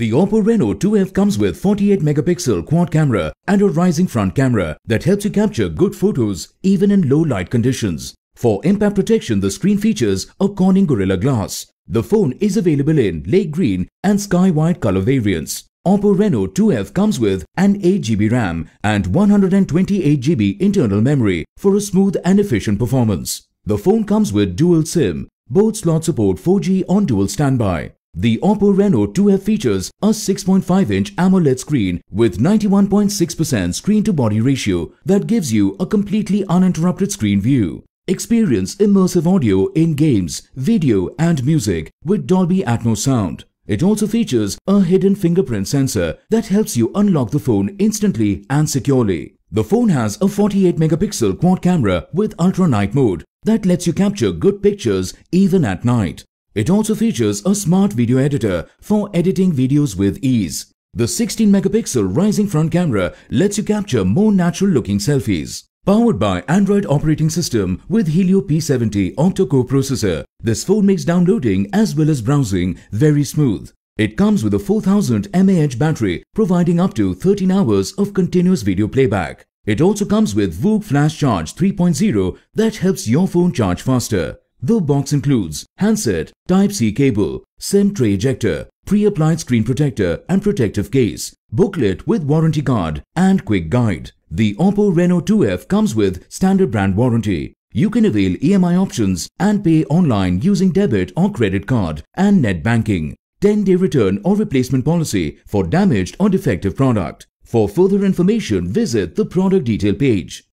The Oppo Reno 2F comes with 48-megapixel quad camera and a rising front camera that helps you capture good photos even in low light conditions. For impact protection, the screen features a Corning Gorilla Glass. The phone is available in lake green and sky white color variants. Oppo Reno 2F comes with an 8GB RAM and 128GB internal memory for a smooth and efficient performance. The phone comes with dual SIM. Both slots support 4G on dual standby. The Oppo Reno 2F features a 6.5-inch AMOLED screen with 91.6% screen-to-body ratio that gives you a completely uninterrupted screen view. Experience immersive audio in games, video and music with Dolby Atmos sound. It also features a hidden fingerprint sensor that helps you unlock the phone instantly and securely. The phone has a 48 megapixel quad camera with ultra night mode that lets you capture good pictures even at night. It also features a smart video editor for editing videos with ease. The 16-megapixel rising front camera lets you capture more natural-looking selfies. Powered by Android operating system with Helio P70 octa-core processor, this phone makes downloading as well as browsing very smooth. It comes with a 4000 mAh battery providing up to 13 hours of continuous video playback. It also comes with VOOC Flash Charge 3.0 that helps your phone charge faster. The box includes handset, Type-C cable, SIM tray ejector, pre-applied screen protector and protective case, booklet with warranty card and quick guide. The Oppo Reno 2F comes with standard brand warranty. You can avail EMI options and pay online using debit or credit card and net banking. 10-day return or replacement policy for damaged or defective product. For further information, visit the product detail page.